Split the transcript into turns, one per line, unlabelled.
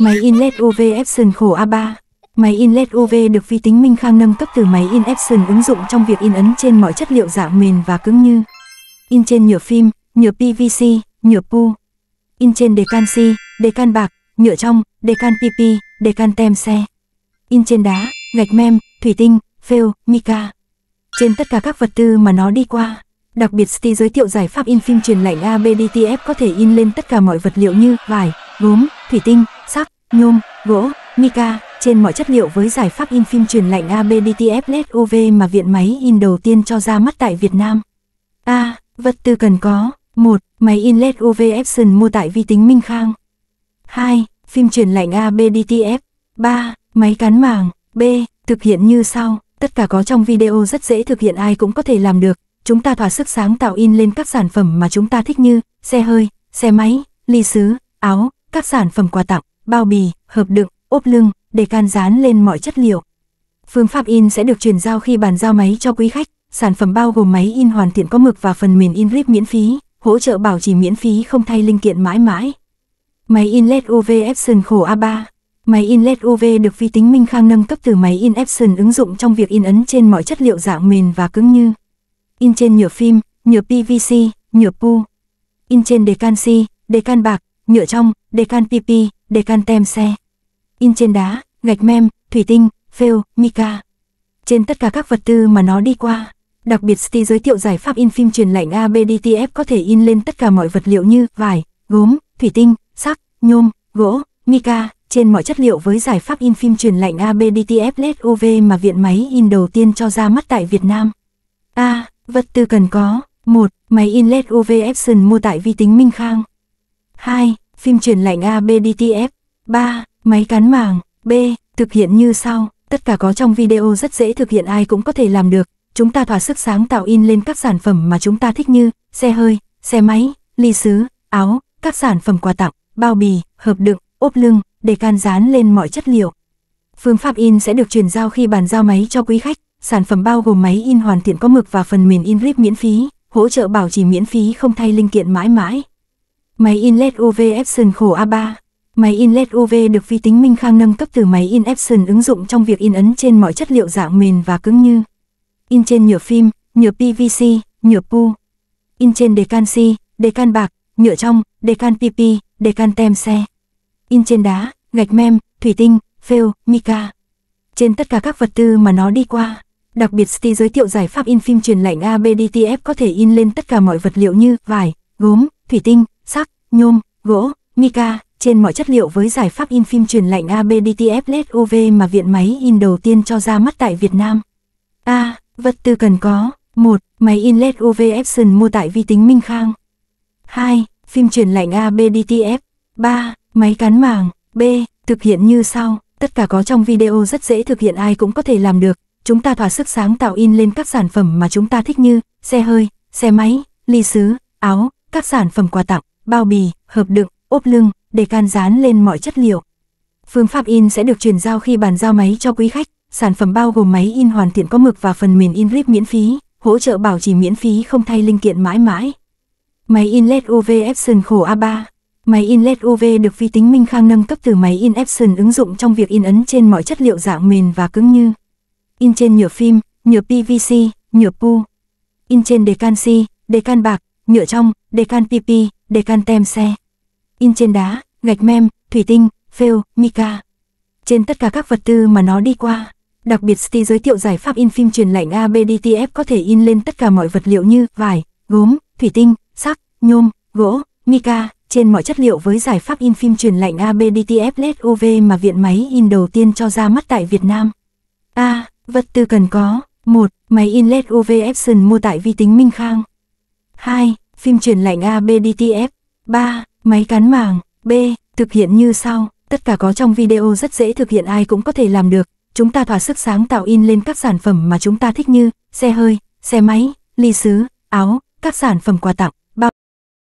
Máy in inlet UV Epson khổ A3 Máy in inlet UV được vi tính Minh Khang nâng cấp từ máy in Epson ứng dụng trong việc in ấn trên mọi chất liệu dạng mềm và cứng như in trên nhựa phim, nhựa PVC, nhựa pu, in trên đề can si, đề can bạc, nhựa trong, đề can PP, đề can tem xe, in trên đá, gạch mem, thủy tinh, phêu, mica. Trên tất cả các vật tư mà nó đi qua, đặc biệt Sti giới thiệu giải pháp in phim truyền lạnh ABDTF có thể in lên tất cả mọi vật liệu như vải, gốm, thủy tinh, sắt, nhôm, gỗ, mica, trên mọi chất liệu với giải pháp in phim truyền lạnh ABDTF LED UV mà viện máy in đầu tiên cho ra mắt tại Việt Nam. A. À, vật tư cần có 1. Máy in LED UV Epson mua tại vi tính Minh Khang 2. Phim truyền lạnh ABDTF 3. Máy cán màng B. Thực hiện như sau, tất cả có trong video rất dễ thực hiện ai cũng có thể làm được. Chúng ta thỏa sức sáng tạo in lên các sản phẩm mà chúng ta thích như xe hơi, xe máy, ly sứ, áo, các sản phẩm quà tặng, bao bì, hộp đựng, ốp lưng, để can dán lên mọi chất liệu. Phương pháp in sẽ được chuyển giao khi bàn giao máy cho quý khách. Sản phẩm bao gồm máy in hoàn thiện có mực và phần mềm in grip miễn phí, hỗ trợ bảo trì miễn phí không thay linh kiện mãi mãi. Máy in LED UV Epson khổ A3 Máy in LED UV được vi tính Minh Khang nâng cấp từ máy in Epson ứng dụng trong việc in ấn trên mọi chất liệu dạng mềm và cứng như in trên nhựa phim, nhựa PVC, nhựa pu, in trên đề canxi, đề can bạc, nhựa trong, decan PP, decan tem xe. In trên đá, gạch mem, thủy tinh, phêu, mica. Trên tất cả các vật tư mà nó đi qua, đặc biệt Sti giới thiệu giải pháp in phim truyền lạnh ABDTF có thể in lên tất cả mọi vật liệu như vải, gốm, thủy tinh, sắt, nhôm, gỗ, mica, trên mọi chất liệu với giải pháp in phim truyền lạnh ABDTF LED UV mà viện máy in đầu tiên cho ra mắt tại Việt Nam. A. À, vật tư cần có 1. Máy in LED UV Epson mua tại vi tính Minh Khang 2 phim truyền lạnh ABDTF. 3. Máy cán màng. B. Thực hiện như sau. Tất cả có trong video rất dễ thực hiện ai cũng có thể làm được. Chúng ta thỏa sức sáng tạo in lên các sản phẩm mà chúng ta thích như xe hơi, xe máy, ly sứ, áo, các sản phẩm quà tặng, bao bì, hợp đựng, ốp lưng, để can dán lên mọi chất liệu. Phương pháp in sẽ được chuyển giao khi bàn giao máy cho quý khách. Sản phẩm bao gồm máy in hoàn thiện có mực và phần mềm in miễn phí, hỗ trợ bảo trì miễn phí không thay linh kiện mãi mãi. Máy in LED UV Epson khổ A3 Máy in LED UV được vi tính Minh Khang nâng cấp từ máy in Epson ứng dụng trong việc in ấn trên mọi chất liệu dạng mềm và cứng như in trên nhựa phim, nhựa PVC, nhựa PU, in trên đề can si, đề can bạc, nhựa trong, đề can PP, đề can tem xe, in trên đá, gạch mem, thủy tinh, phêu, mica. Trên tất cả các vật tư mà nó đi qua, đặc biệt Sti giới thiệu giải pháp in phim truyền lạnh ABDTF có thể in lên tất cả mọi vật liệu như vải, gốm, thủy tinh, sắc, nhôm, gỗ, mica, trên mọi chất liệu với giải pháp in phim truyền lạnh ABDTF LED UV mà viện máy in đầu tiên cho ra mắt tại Việt Nam. A. À, vật tư cần có 1. Máy in LED UV Epson mua tại vi tính Minh Khang 2. Phim truyền lạnh ABDTF 3. Máy cán màng B. Thực hiện như sau, tất cả có trong video rất dễ thực hiện ai cũng có thể làm được. Chúng ta thỏa sức sáng tạo in lên các sản phẩm mà chúng ta thích như xe hơi, xe máy, ly sứ, áo, các sản phẩm quà tặng bao bì, hợp đựng, ốp lưng, để can dán lên mọi chất liệu. Phương pháp in sẽ được chuyển giao khi bàn giao máy cho quý khách. Sản phẩm bao gồm máy in hoàn thiện có mực và phần mềm in clip miễn phí, hỗ trợ bảo trì miễn phí không thay linh kiện mãi mãi. Máy in LED UV Epson khổ A3 Máy in LED UV được vi tính Minh Khang nâng cấp từ máy in Epson ứng dụng trong việc in ấn trên mọi chất liệu dạng mềm và cứng như in trên nhựa phim, nhựa PVC, nhựa pu, in trên đề canxi, đề can bạc, nhựa trong, Decan PP, can tem xe. In trên đá, gạch mem, thủy tinh, phêu, mica. Trên tất cả các vật tư mà nó đi qua, đặc biệt Sti giới thiệu giải pháp in phim truyền lạnh ABDTF có thể in lên tất cả mọi vật liệu như vải, gốm, thủy tinh, sắt, nhôm, gỗ, mica, trên mọi chất liệu với giải pháp in phim truyền lạnh ABDTF LED UV mà viện máy in đầu tiên cho ra mắt tại Việt Nam. A. À, vật tư cần có 1. Máy in LED UV Epson mua tại vi tính Minh Khang 2 phim truyền lạnh ABDTF. 3. Máy cán màng. B. Thực hiện như sau. Tất cả có trong video rất dễ thực hiện ai cũng có thể làm được. Chúng ta thỏa sức sáng tạo in lên các sản phẩm mà chúng ta thích như xe hơi, xe máy, ly sứ, áo, các sản phẩm quà tặng.